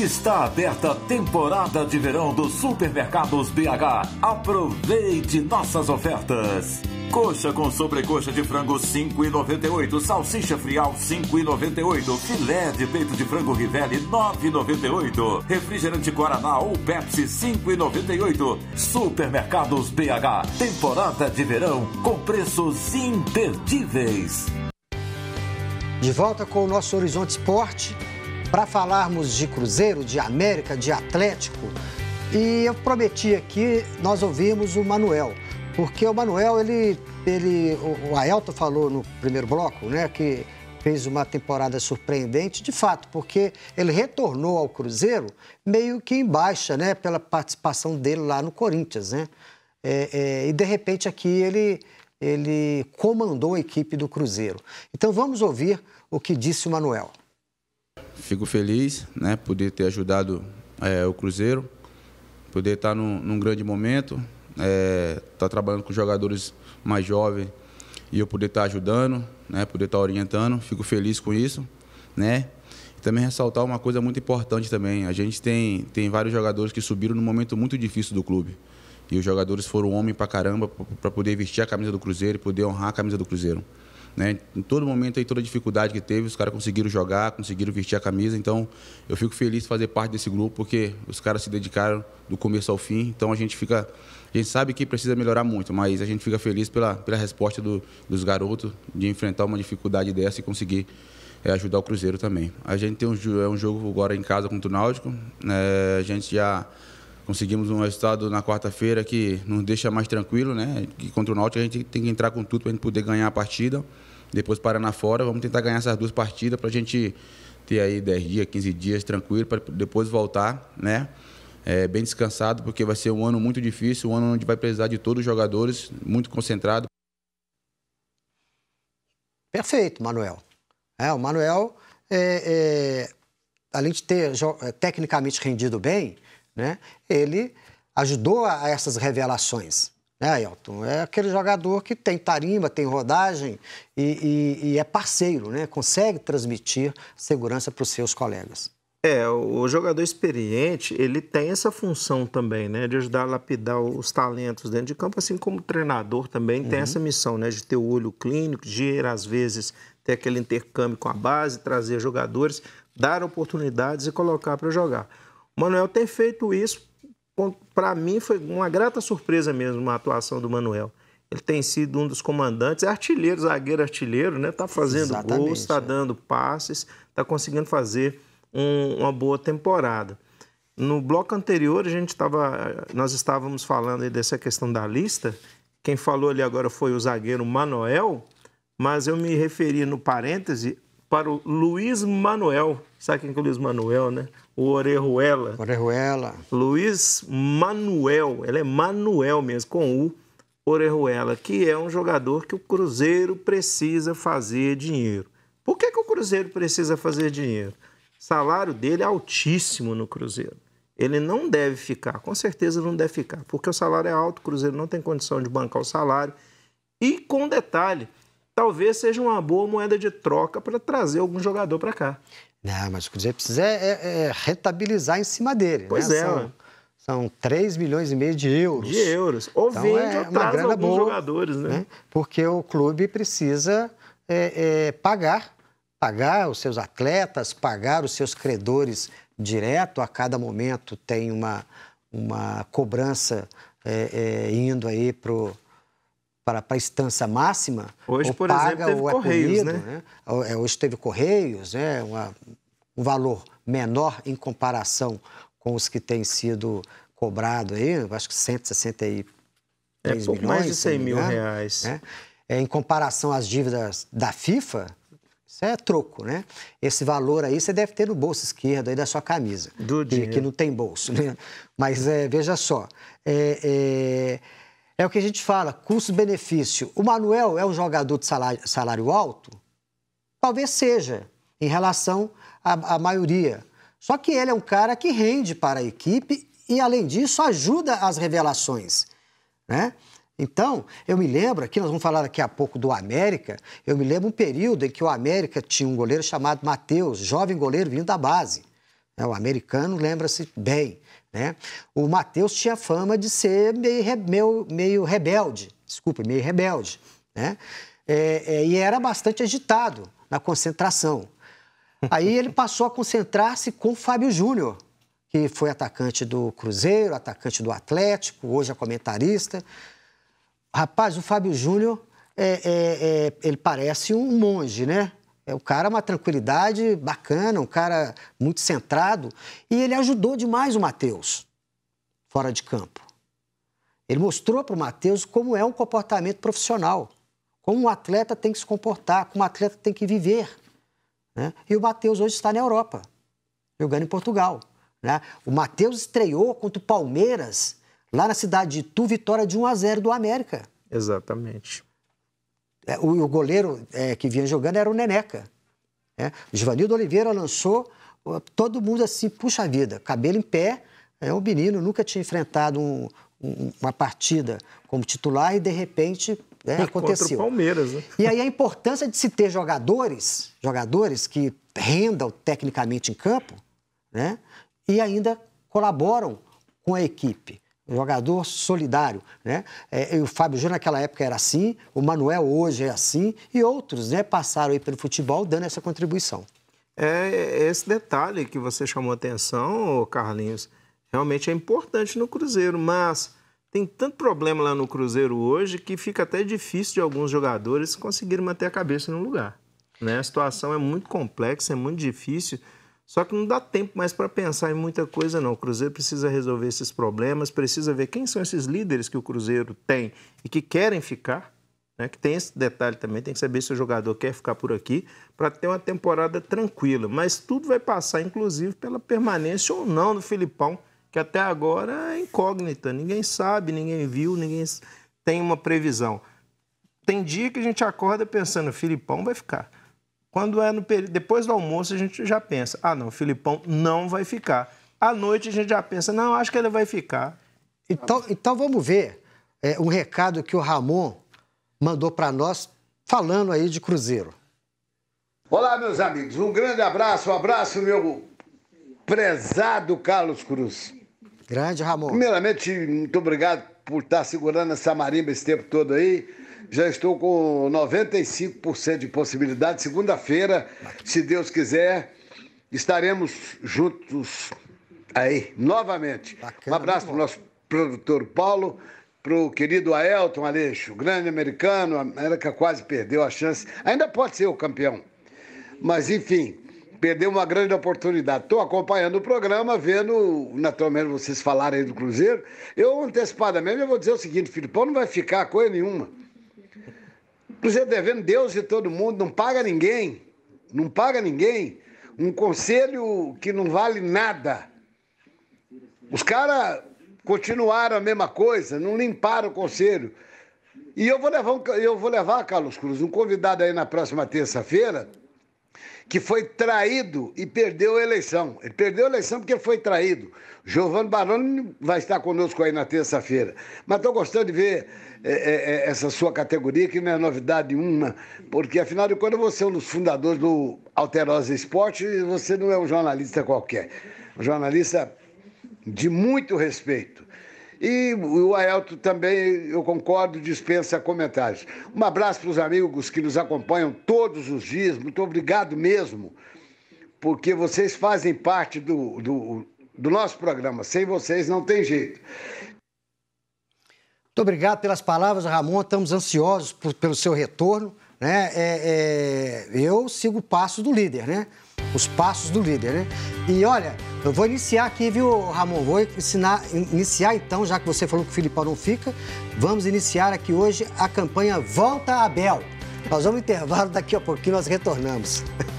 Está aberta a temporada de verão dos Supermercados BH. Aproveite nossas ofertas. Coxa com sobrecoxa de frango 5,98, salsicha frial 5,98, filé de peito de frango Rivelli 9,98, refrigerante Guaraná ou Pepsi 5,98. Supermercados BH, temporada de verão com preços imperdíveis. De volta com o nosso Horizonte Esporte para falarmos de Cruzeiro, de América, de Atlético. E eu prometi aqui, nós ouvimos o Manuel, porque o Manuel, ele, ele o Aelto falou no primeiro bloco, né, que fez uma temporada surpreendente, de fato, porque ele retornou ao Cruzeiro meio que em baixa, né, pela participação dele lá no Corinthians, né? É, é, e de repente aqui ele ele comandou a equipe do Cruzeiro. Então vamos ouvir o que disse o Manuel fico feliz, né? Poder ter ajudado é, o Cruzeiro, poder estar num, num grande momento, é, estar tá trabalhando com jogadores mais jovens e eu poder estar tá ajudando, né? Poder estar tá orientando, fico feliz com isso, né? E também ressaltar uma coisa muito importante também. A gente tem, tem vários jogadores que subiram num momento muito difícil do clube. E os jogadores foram homem pra caramba para poder vestir a camisa do Cruzeiro e poder honrar a camisa do Cruzeiro. Né? Em todo momento, aí, toda dificuldade que teve, os caras conseguiram jogar, conseguiram vestir a camisa. Então, eu fico feliz de fazer parte desse grupo, porque os caras se dedicaram do começo ao fim. Então, a gente fica... A gente sabe que precisa melhorar muito, mas a gente fica feliz pela, pela resposta do, dos garotos de enfrentar uma dificuldade dessa e conseguir é, ajudar o Cruzeiro também. A gente tem um, é um jogo agora em casa contra o Náutico. É, a gente já conseguimos um resultado na quarta-feira que nos deixa mais tranquilo, né? Que contra o Náutico a gente tem que entrar com tudo para a gente poder ganhar a partida. Depois Paraná fora, vamos tentar ganhar essas duas partidas para a gente ter aí 10 dias, 15 dias tranquilo, para depois voltar, né? É, bem descansado, porque vai ser um ano muito difícil, um ano onde vai precisar de todos os jogadores, muito concentrado. Perfeito, Manuel. É, o Manuel, é, é, além de ter é, tecnicamente rendido bem, né, ele ajudou a essas revelações né, Elton? É aquele jogador que tem tarimba, tem rodagem e, e, e é parceiro, né? Consegue transmitir segurança para os seus colegas. É, o jogador experiente, ele tem essa função também, né? De ajudar a lapidar os talentos dentro de campo, assim como o treinador também uhum. tem essa missão, né? De ter o olho clínico, de ir, às vezes, ter aquele intercâmbio com a base, trazer jogadores, dar oportunidades e colocar para jogar. O Manuel tem feito isso para mim, foi uma grata surpresa mesmo a atuação do Manuel. Ele tem sido um dos comandantes, é artilheiro, zagueiro artilheiro, né? Está fazendo Exatamente, gols, está é. dando passes, está conseguindo fazer um, uma boa temporada. No bloco anterior, a gente tava, nós estávamos falando dessa questão da lista. Quem falou ali agora foi o zagueiro Manuel, mas eu me referi no parêntese para o Luiz Manuel. Sabe quem é o Luiz Manuel, né? O Orejuela. Orejuela. Luiz Manuel. Ele é Manuel mesmo, com U. Orejuela, que é um jogador que o Cruzeiro precisa fazer dinheiro. Por que, que o Cruzeiro precisa fazer dinheiro? O salário dele é altíssimo no Cruzeiro. Ele não deve ficar, com certeza não deve ficar, porque o salário é alto, o Cruzeiro não tem condição de bancar o salário. E com detalhe, talvez seja uma boa moeda de troca para trazer algum jogador para cá. Não, mas o Cruzeiro precisa é, é, é em cima dele. Né? Pois né? é. São, são 3 milhões e meio de euros. De euros. Ou então é vende é ou alguns boa, jogadores, né? né? Porque o clube precisa é, é, pagar, pagar os seus atletas, pagar os seus credores direto. A cada momento tem uma, uma cobrança é, indo aí para o para, a instância máxima. Hoje, por paga, exemplo, teve ou é Correios, punido, né? né? É, hoje teve Correios, né? Uma, um valor menor em comparação com os que têm sido cobrado aí, acho que 163 é, milhões. mais de 100 mil reais. Né? É, em comparação às dívidas da FIFA, isso é troco, né? Esse valor aí você deve ter no bolso esquerdo aí da sua camisa. Do que, que não tem bolso, né? Mas é, veja só, é, é é o que a gente fala, custo-benefício. O Manuel é um jogador de salário, salário alto? Talvez seja, em relação à, à maioria. Só que ele é um cara que rende para a equipe e, além disso, ajuda as revelações. Né? Então, eu me lembro, aqui nós vamos falar daqui a pouco do América, eu me lembro um período em que o América tinha um goleiro chamado Matheus, jovem goleiro vindo da base. É, o americano lembra-se bem. Né? O Mateus tinha fama de ser meio, meio, meio rebelde, desculpa, meio rebelde. Né? É, é, e era bastante agitado na concentração. Aí ele passou a concentrar-se com Fábio Júnior, que foi atacante do Cruzeiro, atacante do Atlético, hoje é comentarista. Rapaz, o Fábio Júnior, é, é, é ele parece um monge, né? É, o cara é uma tranquilidade bacana, um cara muito centrado. E ele ajudou demais o Matheus, fora de campo. Ele mostrou para o Matheus como é um comportamento profissional, como um atleta tem que se comportar, como um atleta tem que viver. Né? E o Matheus hoje está na Europa, jogando em Portugal. Né? O Matheus estreou contra o Palmeiras, lá na cidade de Tu, vitória de 1 a 0 do América. Exatamente. É, o, o goleiro é, que vinha jogando era o Neneca. Né? O Givanildo Oliveira lançou todo mundo assim, puxa vida, cabelo em pé. É, o menino nunca tinha enfrentado um, um, uma partida como titular e, de repente, né, aconteceu. Palmeiras, né? E aí a importância de se ter jogadores, jogadores que rendam tecnicamente em campo, né? E ainda colaboram com a equipe jogador solidário. Né? É, o Fábio Júnior naquela época era assim, o Manuel hoje é assim, e outros né, passaram aí pelo futebol dando essa contribuição. É, é esse detalhe que você chamou atenção, Carlinhos, realmente é importante no Cruzeiro, mas tem tanto problema lá no Cruzeiro hoje que fica até difícil de alguns jogadores conseguirem manter a cabeça no lugar. Né? A situação é muito complexa, é muito difícil. Só que não dá tempo mais para pensar em muita coisa, não. O Cruzeiro precisa resolver esses problemas, precisa ver quem são esses líderes que o Cruzeiro tem e que querem ficar. Né? Que tem esse detalhe também, tem que saber se o jogador quer ficar por aqui para ter uma temporada tranquila. Mas tudo vai passar, inclusive, pela permanência ou não do Filipão, que até agora é incógnita. Ninguém sabe, ninguém viu, ninguém tem uma previsão. Tem dia que a gente acorda pensando, Filipão vai ficar. Quando é no depois do almoço, a gente já pensa: ah, não, o Filipão não vai ficar. À noite, a gente já pensa: não, acho que ele vai ficar. Então, então vamos ver é, um recado que o Ramon mandou para nós, falando aí de Cruzeiro. Olá, meus amigos, um grande abraço, um abraço, meu prezado Carlos Cruz. Grande, Ramon. Primeiramente, muito obrigado por estar segurando essa marimba esse tempo todo aí. Já estou com 95% de possibilidade. Segunda-feira, se Deus quiser, estaremos juntos aí novamente. Bacana, um abraço para o nosso produtor Paulo, para o querido Aelton Aleixo, grande americano. A América quase perdeu a chance. Ainda pode ser o campeão. Mas, enfim, perdeu uma grande oportunidade. Estou acompanhando o programa, vendo, naturalmente, vocês falarem do Cruzeiro. Eu, antecipadamente, eu vou dizer o seguinte: Filipão não vai ficar coisa nenhuma. Cruzeiro devendo Deus e todo mundo, não paga ninguém, não paga ninguém. Um conselho que não vale nada. Os caras continuaram a mesma coisa, não limparam o conselho. E eu vou levar, um, eu vou levar Carlos Cruz, um convidado aí na próxima terça-feira, que foi traído e perdeu a eleição. Ele perdeu a eleição porque foi traído. Giovanni Baroni vai estar conosco aí na terça-feira. Mas estou gostando de ver é, é, é, essa sua categoria, que não é novidade nenhuma, porque afinal de contas você é um dos fundadores do Alterosa Esporte e você não é um jornalista qualquer. Um jornalista de muito respeito e o Aelto também, eu concordo, dispensa comentários. Um abraço para os amigos que nos acompanham todos os dias, muito obrigado mesmo, porque vocês fazem parte do, do, do nosso programa. Sem vocês não tem jeito. Muito obrigado pelas palavras, Ramon. Estamos ansiosos por, pelo seu retorno. Né? É, é, eu sigo o passo do líder, né? os passos do líder, né? E olha, eu vou iniciar aqui, viu, Ramon? Vou ensinar, iniciar então, já que você falou que o Filipão não fica, vamos iniciar aqui hoje a campanha Volta Abel. Nós vamos intervalo, daqui a pouquinho nós retornamos.